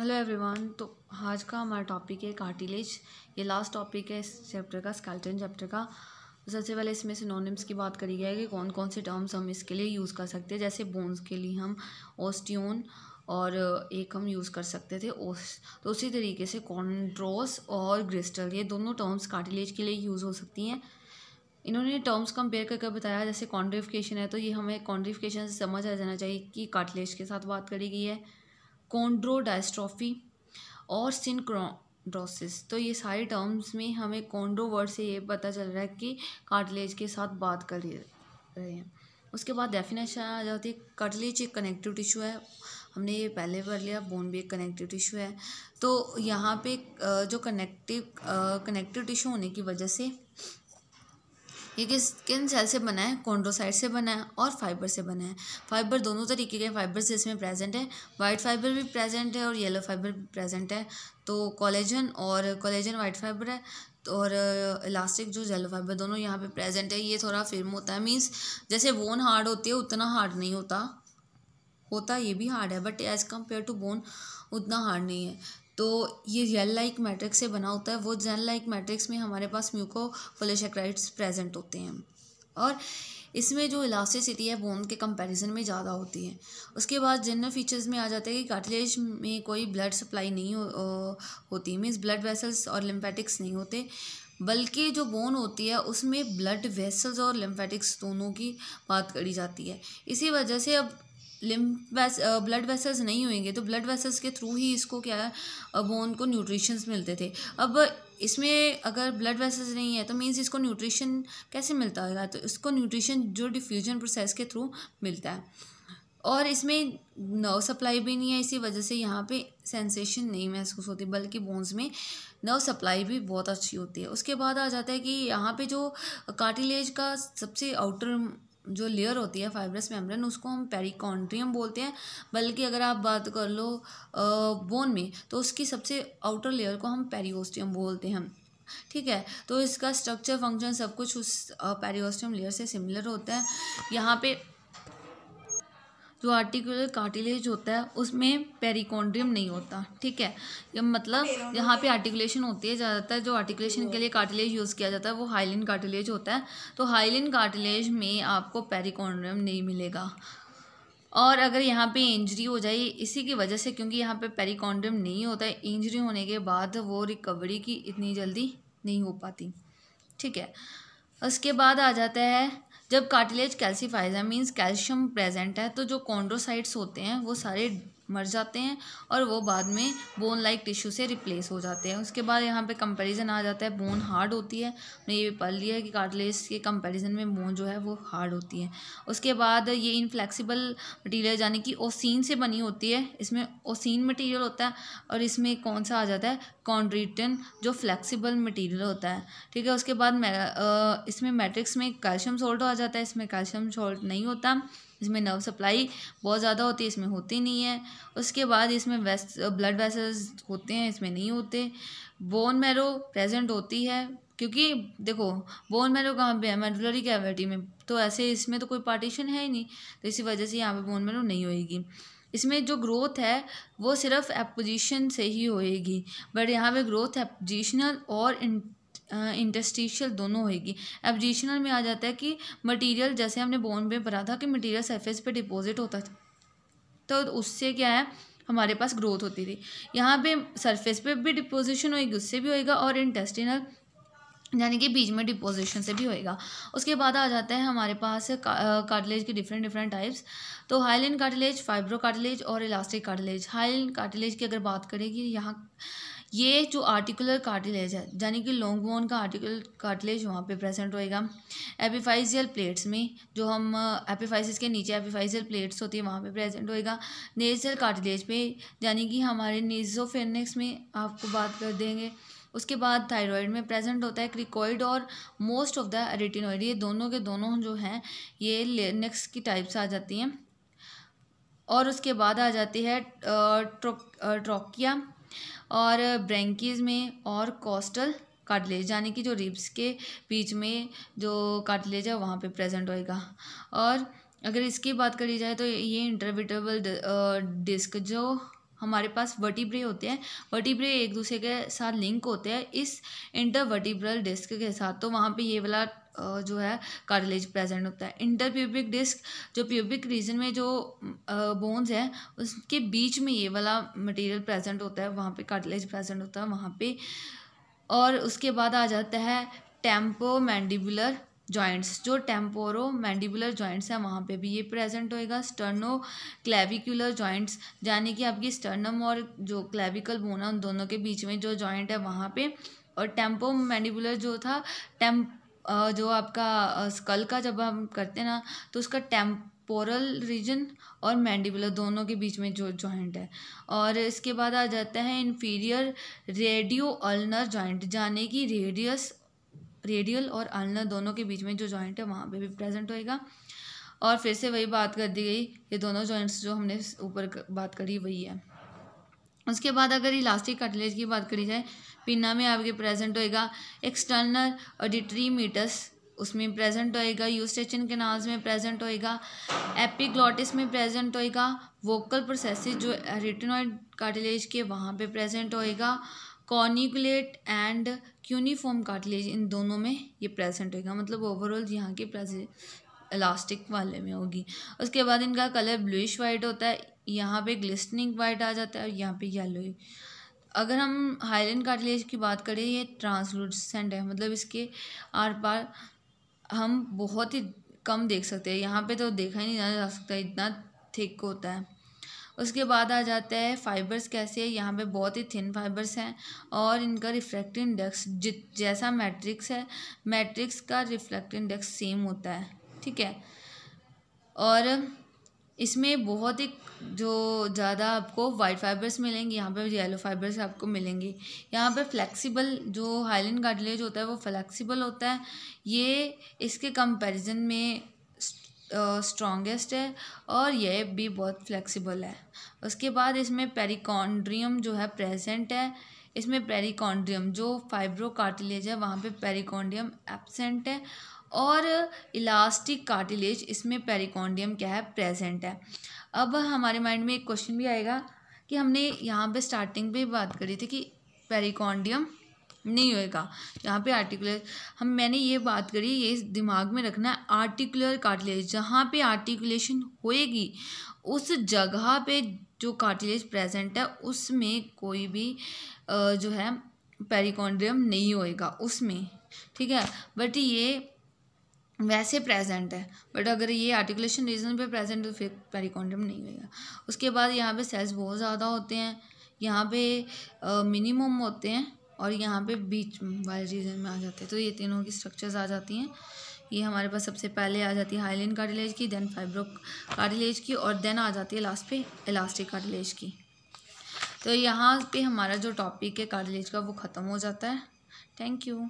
hello everyone तो आज का हमारा टॉपिक है कार्टिलेज ये लास्ट टॉपिक है इस चैप्टर का स्केल्टन चैप्टर का सबसे पहले इसमें सिनोनिम्स की बात करी गई है कि कौन कौन से टर्म्स हम इसके लिए यूज़ कर सकते हैं जैसे बोन्स के लिए हम ओस्टियोन और एक हम यूज़ कर सकते थे ओस तो उसी तरीके से कॉन्ड्रोस और ग्रिस्टल ये दोनों टर्म्स कार्टिलेज के लिए यूज़ हो सकती हैं इन्होंने टर्म्स कंपेयर करके बताया जैसे कॉन्ड्रिफिकेशन है तो ये हमें कॉन्ड्रिफिकेशन से समझ आ जाना चाहिए कि कार्टिलेज के साथ बात करी गई है कोंड्रोडास्ट्रॉफी और सिंक्रोड्रोसिस तो ये सारे टर्म्स में हमें कोंड्रो वर्ड से ये पता चल रहा है कि कार्टिलेज के साथ बात कर रहे हैं उसके बाद डेफिनेशन आ जाती है कार्टिलेज एक कनेक्टिव टिश्यू है हमने ये पहले पढ़ लिया बोन भी एक कनेक्टिव टिश्यू है तो यहाँ पे जो कनेक्टिव कनेक्टिव टिश्यू होने की वजह से ये किस किन सेल से बना है कोंड्रोसाइट से बना है और फाइबर से बना है फाइबर दोनों तरीके के फाइबर से इसमें प्रेजेंट है वाइट फाइबर भी प्रेजेंट है और येलो फाइबर भी प्रेजेंट है तो कॉलेजन और कॉलेजन वाइट फाइबर है और इलास्टिक uh, जो येलो फाइबर दोनों यहाँ पे प्रेजेंट है ये थोड़ा फिल्म होता है मीन्स जैसे बोन हार्ड होती है उतना हार्ड नहीं होता होता ये भी हार्ड है but as compare to bone उतना हार्ड नहीं है तो ये जेल लाइक मैट्रिक्स से बना होता है वो जेल लाइक मैट्रिक्स में हमारे पास म्यूको पोलिशक्राइड्स प्रेजेंट होते हैं और इसमें जो इलास्टिसिटी है बोन के कंपैरिजन में ज़्यादा होती है उसके बाद जिन फीचर्स में आ जाते हैं कि कार्टिलेज में कोई ब्लड सप्लाई नहीं हो, होती मीन्स ब्लड वेसल्स और लिम्फेटिक्स नहीं होते बल्कि जो बोन होती है उसमें ब्लड वेसल्स और लिम्फेटिक्स दोनों की बात करी जाती है इसी वजह से अब लिम्फ ब्लड वेसल्स नहीं होंगे तो ब्लड वेसल्स के थ्रू ही इसको क्या है बोन को न्यूट्रिशंस मिलते थे अब इसमें अगर ब्लड वेसल्स नहीं है तो मीन्स इसको न्यूट्रिशन कैसे मिलता होगा तो इसको न्यूट्रिशन जो डिफ्यूजन प्रोसेस के थ्रू मिलता है और इसमें नर्व सप्लाई भी नहीं है इसी वजह से यहाँ पे सेंसेशन नहीं महसूस होती बल्कि बोन्स में नर्व सप्लाई भी बहुत अच्छी होती है उसके बाद आ जाता है कि यहाँ पे जो कार्टिलेज का सबसे आउटर जो लेयर होती है फाइब्रस मेम्ब्रेन उसको हम पेरिकॉन्ड्रियम बोलते हैं बल्कि अगर आप बात कर लो बोन में तो उसकी सबसे आउटर लेयर को हम पेरिओस्टियम बोलते हैं ठीक है तो इसका स्ट्रक्चर फंक्शन सब कुछ उस पेरिओस्टियम लेयर से सिमिलर होता है यहाँ पे जो आर्टिकुलर कार्टिलेज होता है उसमें पेरिकॉन्ड्रियम नहीं होता ठीक है ये मतलब यहाँ पे आर्टिकुलेशन होती है ज़्यादातर जो आर्टिकुलेशन के लिए कार्टिलेज यूज़ किया जाता है वो हाइलिन कार्टिलेज होता है तो हाइलिन कार्टिलेज में आपको पेरिकॉन्ड्रियम नहीं मिलेगा और अगर यहाँ पे इंजरी हो जाए इसी की वजह से क्योंकि यहाँ पे पेरिकॉन्ड्रियम नहीं होता है इंजरी होने के बाद वो रिकवरी की इतनी जल्दी नहीं हो पाती ठीक है उसके बाद आ जाता है जब कार्टिलेज कैल्सीफाइज है मीन्स कैल्शियम प्रेजेंट है तो जो कॉन्ड्रोसाइट्स होते हैं वो सारे मर जाते हैं और वो बाद में बोन लाइक टिश्यू से रिप्लेस हो जाते हैं उसके बाद यहाँ पे कंपैरिजन आ जाता है बोन हार्ड होती है हमने ये भी पढ़ लिया है कि कार्टिलेज के कंपैरिजन में बोन जो है वो हार्ड होती है उसके बाद ये इनफ्लेक्सिबल मटीरियल यानी कि ओसिन से बनी होती है इसमें ओसिन मटीरियल होता है और इसमें कौन सा आ जाता है कॉन्ड्रीटन जो फ्लैक्सीबल मटीरियल होता है ठीक है उसके बाद इसमें मैट्रिक्स में कैल्शियम सोल्ट आ जाता है इसमें कैल्शियम सोल्ट नहीं होता इसमें नर्व सप्लाई बहुत ज़्यादा होती है इसमें होती नहीं है उसके बाद इसमें वेस्ट ब्लड वेसल्स होते हैं इसमें नहीं होते बोन मैरो प्रेजेंट होती है क्योंकि देखो बोन मैरो कहाँ पे है मेडुलरी कैविटी में तो ऐसे इसमें तो कोई पार्टीशन है ही नहीं तो इसी वजह से यहाँ पे बोन मैरो नहीं होएगी इसमें जो ग्रोथ है वो सिर्फ एपोजिशन से ही होएगी बट यहाँ पे ग्रोथ एपोजिशनल और इंटस्टिशियल दोनों होएगी एब्जिशनल में आ जाता है कि मटेरियल जैसे हमने बोन में भरा था कि मटेरियल सरफेस पे डिपॉजिट होता था तो उससे क्या है हमारे पास ग्रोथ होती थी यहाँ पे सरफेस पे भी डिपोजिशन होएगी उससे भी होएगा और इंटेस्टिनल यानी कि बीज में डिपोजिशन से भी होएगा उसके बाद आ जाता है हमारे पास कार्टिलेज के डिफरेंट डिफरेंट टाइप्स तो हाइलिन कार्टिलेज फाइब्रो कार्टिलेज और इलास्टिक कार्टिलेज हाइलिन कार्टिलेज की अगर बात करें कि यहाँ ये जो आर्टिकुलर कार्टिलेज है यानी कि लॉन्ग बोन का आर्टिकुलर कार्टिलेज वहाँ पे प्रेजेंट होएगा एपिफाइजियल प्लेट्स में जो हम एपिफाइसिस के नीचे एपिफाइजियल प्लेट्स होती है वहाँ पे प्रेजेंट होएगा नेजल कार्टिलेज पे यानी कि हमारे नेजोफेनिक्स में आपको बात कर देंगे उसके बाद थायरॉयड में प्रेजेंट होता है क्रिकॉइड और मोस्ट ऑफ द रेटिनॉइड ये दोनों के दोनों जो हैं ये नेक्स की टाइप्स आ जाती हैं और उसके बाद आ जाती है ट्रोकिया और ब्रेंकीज में और कोस्टल काटलेज यानी कि जो रिब्स के बीच में जो काटलेज है वहाँ पे प्रेजेंट होएगा और अगर इसकी बात करी जाए तो ये इंटरविटेबल डिस्क जो हमारे पास वर्टिब्रे होते हैं वर्टिब्रे एक दूसरे के साथ लिंक होते हैं इस इंटरवर्टिब्रल डिस्क के साथ तो वहाँ पे ये वाला जो है कार्टिलेज प्रेजेंट होता है इंटर प्यूबिक डिस्क जो प्यूबिक रीजन में जो बोन्स हैं उसके बीच में ये वाला मटेरियल प्रेजेंट होता है वहाँ पे कार्टिलेज प्रेजेंट होता है वहाँ पे और उसके बाद आ जाता है टेम्पो मैंडिबुलर जॉइंट्स जो टेम्पोरो मैंडिबुलर जॉइंट्स हैं वहाँ पे भी ये प्रेजेंट होएगा स्टर्नो क्लेविकुलर जॉइंट्स यानी कि आपकी स्टर्नम और जो क्लेविकल बोन है उन दोनों के बीच में जो जॉइंट है वहाँ पे और टेम्पो मैंडिबुलर जो था टेम्प जो आपका स्कल का जब हम करते हैं ना तो उसका टेम्प पोरल रीजन और मैंडिबुलर दोनों के बीच में जो जॉइंट है और इसके बाद आ जाता है इन्फीरियर रेडियो अल्नर जॉइंट यानी कि रेडियस रेडियल और अल्नर दोनों के बीच में जो जॉइंट है वहाँ पे भी प्रेजेंट होएगा और फिर से वही बात कर दी गई ये दोनों जॉइंट्स जो हमने ऊपर बात करी वही है उसके बाद अगर इलास्टिक कटलेज की बात करी जाए पिना में आपके प्रेजेंट होएगा एक्सटर्नल ऑडिट्री मीटस उसमें प्रेजेंट होएगा यूस्टेचन केनाल्स में प्रेजेंट होएगा एपिग्लॉटिस में प्रेजेंट होएगा वोकल प्रोसेसिस जो रिटिनॉइड कार्टिलेज के वहाँ पे प्रेजेंट होएगा कॉर्निकुलेट एंड क्यूनिफॉर्म कार्टिलेज इन दोनों में ये प्रेजेंट होगा मतलब ओवरऑल यहाँ की प्रेजेंट इलास्टिक वाले में होगी उसके बाद इनका कलर ब्लूइश वाइट होता है यहाँ पे ग्लिस्टनिंग वाइट आ जाता है और यहाँ पे येलो अगर हम हाइलिन कार्टिलेज की बात करें ये ट्रांसलूसेंट है मतलब इसके आर पार हम बहुत ही कम देख सकते हैं यहाँ पे तो देखा ही नहीं जा सकता इतना थिक होता है उसके बाद आ जाता है फाइबर्स कैसे है यहाँ पे बहुत ही थिन फाइबर्स हैं और इनका रिफ्लेक्टिव इंडेक्स जित जैसा मैट्रिक्स है मैट्रिक्स का रिफ्रैक्टिव इंडेक्स सेम होता है ठीक है और इसमें बहुत ही जो ज़्यादा आपको वाइट फाइबर्स मिलेंगे यहाँ पे येलो फाइबर्स आपको मिलेंगे यहाँ पे फ्लेक्सिबल जो हाइलिन गार्डलेज होता है वो फ्लेक्सिबल होता है ये इसके कंपैरिजन में स्ट्रॉन्गेस्ट है और यह भी बहुत फ्लेक्सिबल है उसके बाद इसमें पेरिकॉन्ड्रियम जो है प्रेजेंट है इसमें पेरिकॉन्ड्रियम जो फाइब्रो कार्टिलेज है वहाँ पे पेरिकॉन्ड्रियम एबसेंट है और इलास्टिक कार्टिलेज इसमें पेरिकॉन्डियम क्या है प्रेजेंट है अब हमारे माइंड में एक क्वेश्चन भी आएगा कि हमने यहाँ पे स्टार्टिंग पे बात करी थी कि पेरिकॉन्डियम नहीं होएगा यहाँ पे आर्टिकुलर हम मैंने ये बात करी ये दिमाग में रखना है आर्टिकुलर कार्टिलेज जहाँ पे आर्टिकुलेशन होएगी उस जगह पे जो कार्टिलेज प्रेजेंट है उसमें कोई भी जो है पेरिकॉन्ड्रियम नहीं होएगा उसमें ठीक है बट ये वैसे प्रेजेंट है बट अगर ये आर्टिकुलेशन रीजन पे प्रेजेंट है तो फिर पेरिकॉन्ड्रियम नहीं होएगा उसके बाद यहाँ पे सेल्स बहुत ज़्यादा होते हैं यहाँ पे मिनिमम होते हैं और यहाँ पे बीच वाले रीजन में आ जाते हैं तो ये तीनों की स्ट्रक्चर्स आ जाती हैं ये हमारे पास सबसे पहले आ जाती है हाइलिन कार्टिलेज की देन फाइब्रो कार्टिलेज की और देन आ जाती है लास्ट पे इलास्टिक कार्टिलेज की तो यहाँ पे हमारा जो टॉपिक है कार्टिलेज का वो ख़त्म हो जाता है थैंक यू